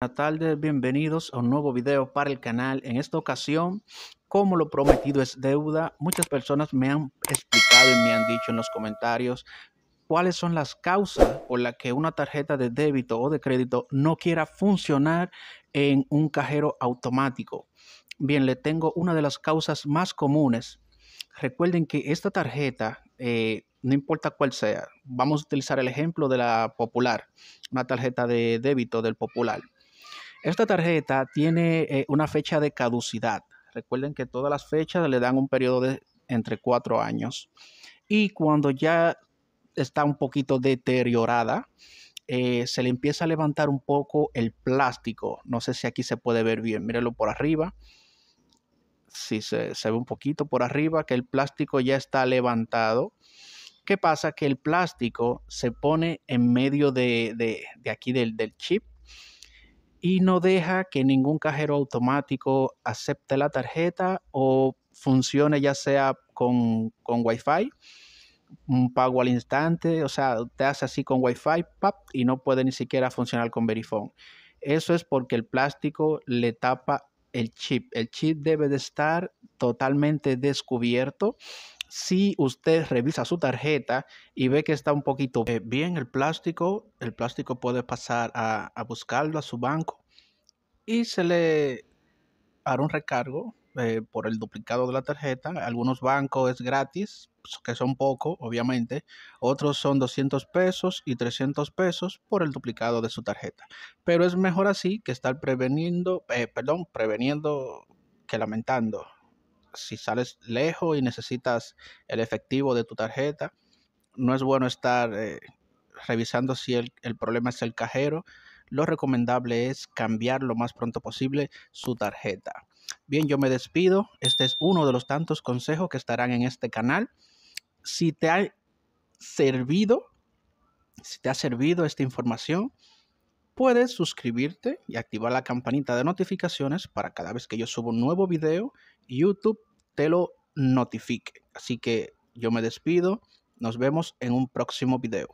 Buenas tardes, bienvenidos a un nuevo video para el canal. En esta ocasión, como lo prometido es deuda, muchas personas me han explicado y me han dicho en los comentarios cuáles son las causas por las que una tarjeta de débito o de crédito no quiera funcionar en un cajero automático. Bien, le tengo una de las causas más comunes. Recuerden que esta tarjeta, eh, no importa cuál sea, vamos a utilizar el ejemplo de la popular, una tarjeta de débito del popular esta tarjeta tiene eh, una fecha de caducidad. Recuerden que todas las fechas le dan un periodo de entre cuatro años. Y cuando ya está un poquito deteriorada, eh, se le empieza a levantar un poco el plástico. No sé si aquí se puede ver bien. Mírenlo por arriba. Si se, ve un poquito por arriba, que el plástico ya está levantado. ¿Qué pasa? Que el plástico se pone en medio de, aquí del chip y no deja que ningún cajero automático acepte la tarjeta o funcione ya sea con, con Wi-Fi, un pago al instante, o sea, te hace así con Wi-Fi, pap, y no puede ni siquiera funcionar con Verifone. Eso es porque el plástico le tapa el chip. El chip debe de estar totalmente descubierto si usted revisa su tarjeta y ve que está un poquito eh, bien el plástico, el plástico puede pasar a, buscarlo a su banco y se le hará un recargo eh, por el duplicado de la tarjeta. Algunos bancos es gratis, pues, que son poco, obviamente. Otros son 200 pesos y 300 pesos por el duplicado de su tarjeta. Pero es mejor así que estar preveniendo, eh, perdón, preveniendo que lamentando si sales lejos y necesitas el efectivo de tu tarjeta, no es bueno estar eh, revisando si el, problema es el cajero. Lo recomendable es cambiar lo más pronto posible su tarjeta. Bien, yo me despido. Este es uno de los tantos consejos que estarán en este canal. Si te ha servido, si te ha servido esta información, puedes suscribirte y activar la campanita de notificaciones para cada vez que yo subo un nuevo video, YouTube te lo notifique. Así que yo me despido. Nos vemos en un próximo video.